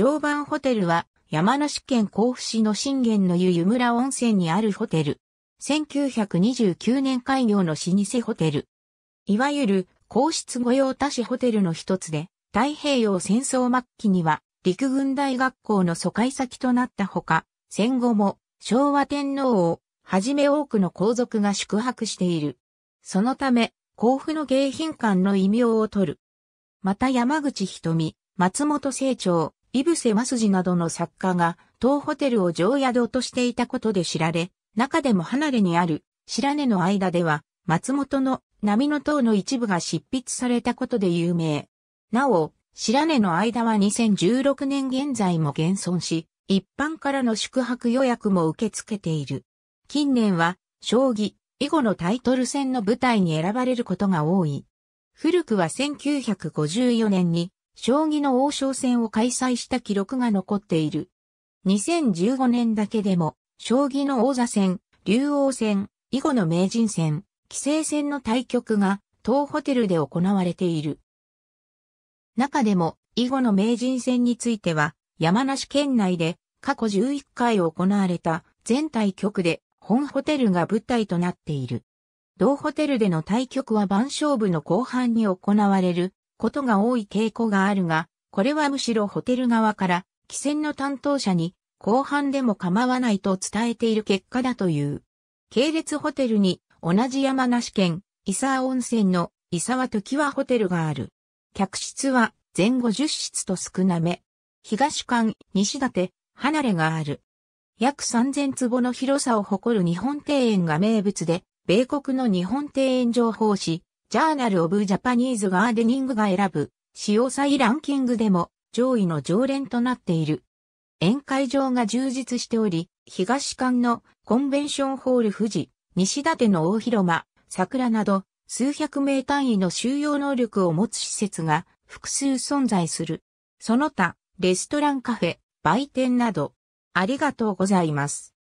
常磐ホテルは山梨県甲府市の信玄の湯湯村温泉にあるホテル。1929年開業の老舗ホテル。いわゆる皇室御用達ホテルの一つで、太平洋戦争末期には陸軍大学校の疎開先となったほか、戦後も昭和天皇をはじめ多くの皇族が宿泊している。そのため、甲府の迎賓館の異名を取る。また山口瞳、松本清張、イブセマスジなどの作家が当ホテルを常宿としていたことで知られ、中でも離れにある白根の間では松本の波の塔の一部が執筆されたことで有名。なお、白根の間は2016年現在も現存し、一般からの宿泊予約も受け付けている。近年は、将棋、囲碁のタイトル戦の舞台に選ばれることが多い。古くは1954年に、将棋の王将戦を開催した記録が残っている。2015年だけでも、将棋の王座戦、竜王戦、囲碁の名人戦、棋聖戦の対局が、当ホテルで行われている。中でも、囲碁の名人戦については、山梨県内で過去11回行われた全対局で本ホテルが舞台となっている。同ホテルでの対局は番勝負の後半に行われることが多い傾向があるが、これはむしろホテル側から、汽船の担当者に、後半でも構わないと伝えている結果だという。系列ホテルに、同じ山梨県、伊沢温泉の伊沢時はホテルがある。客室は後1 0室と少なめ。東館、西館、離れがある。約3000坪の広さを誇る日本庭園が名物で、米国の日本庭園情報誌、ジャーナル・オブ・ジャパニーズ・ガーデニングが選ぶ、使用際ランキングでも上位の常連となっている。宴会場が充実しており、東館のコンベンションホール富士、西館の大広間、桜など、数百名単位の収容能力を持つ施設が複数存在する。その他、レストランカフェ、売店など、ありがとうございます。